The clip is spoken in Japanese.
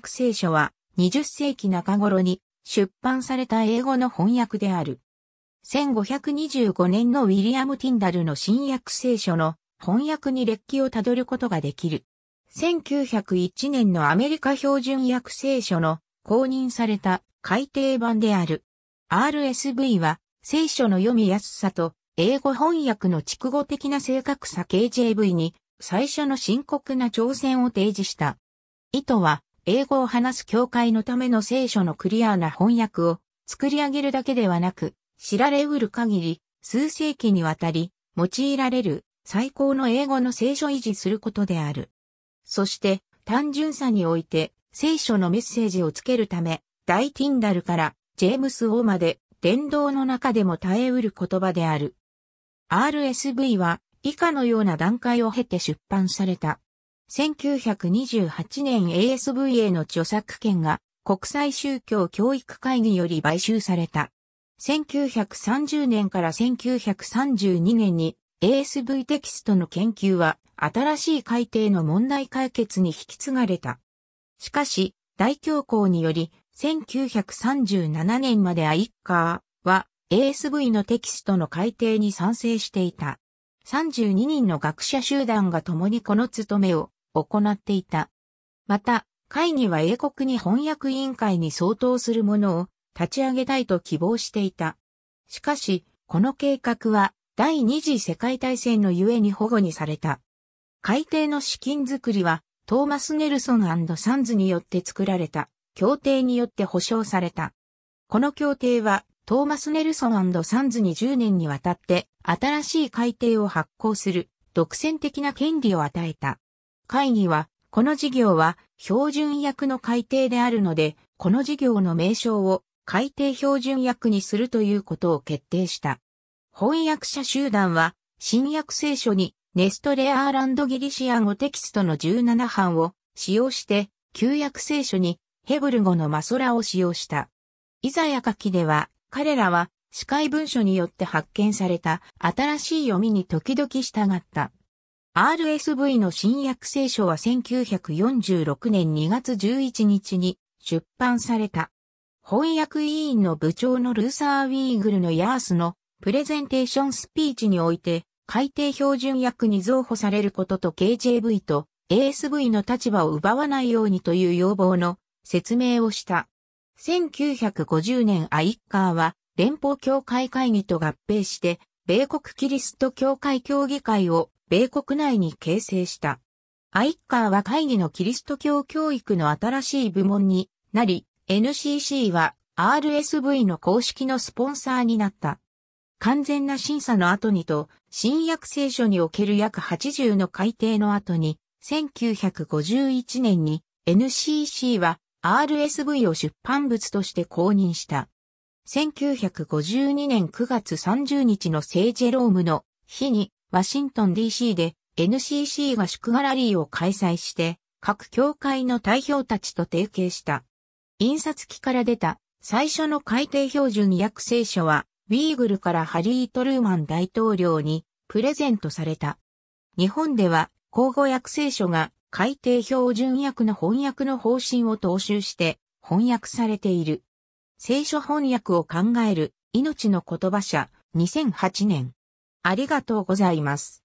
訳聖書は20世紀中頃に出版された英語の翻訳である。1525年のウィリアム・ティンダルの新約聖書の翻訳に歴史をたどることができる。1901年のアメリカ標準訳聖書の公認された改訂版である。RSV は聖書の読みやすさと英語翻訳の畜語的な正確さ KJV に最初の深刻な挑戦を提示した。意図は英語を話す教会のための聖書のクリアーな翻訳を作り上げるだけではなく、知られうる限り、数世紀にわたり、用いられる最高の英語の聖書維持することである。そして、単純さにおいて、聖書のメッセージをつけるため、大ティンダルからジェームス・オーまで、伝道の中でも耐えうる言葉である。RSV は、以下のような段階を経て出版された。1928年 ASVA の著作権が国際宗教教育会議より買収された。1930年から1932年に ASV テキストの研究は新しい改定の問題解決に引き継がれた。しかし、大恐慌により1937年までアイッカーは ASV のテキストの改定に賛成していた。32人の学者集団が共にこの務めを行っていた。また、会議は英国に翻訳委員会に相当するものを立ち上げたいと希望していた。しかし、この計画は第二次世界大戦のゆえに保護にされた。海底の資金づくりはトーマス・ネルソンサンズによって作られた協定によって保障された。この協定はトーマス・ネルソンサンズに10年にわたって新しい海底を発行する独占的な権利を与えた。会議は、この事業は標準役の改定であるので、この事業の名称を改定標準役にするということを決定した。翻訳者集団は、新約聖書にネストレアーランドギリシア語テキストの17版を使用して、旧約聖書にヘブル語のマソラを使用した。イザヤ書きでは、彼らは司会文書によって発見された新しい読みに時々従った。RSV の新約聖書は1946年2月11日に出版された。翻訳委員の部長のルーサー・ウィーグルのヤースのプレゼンテーションスピーチにおいて改定標準訳に増補されることと KJV と ASV の立場を奪わないようにという要望の説明をした。1950年アイッカーは連邦教会会議と合併して米国キリスト教会協議会を米国内に形成した。アイッカーは会議のキリスト教教育の新しい部門になり、NCC は RSV の公式のスポンサーになった。完全な審査の後にと、新約聖書における約80の改定の後に、1951年に NCC は RSV を出版物として公認した。1952年9月30日の聖ジェロームの日にワシントン DC で NCC が祝ガラリーを開催して、各協会の代表たちと提携した。印刷機から出た最初の改定標準約聖書は、ウィーグルからハリー・トルーマン大統領にプレゼントされた。日本では、交互訳聖書が改定標準訳の翻訳の方針を踏襲して翻訳されている。聖書翻訳を考える命の言葉社2008年。ありがとうございます。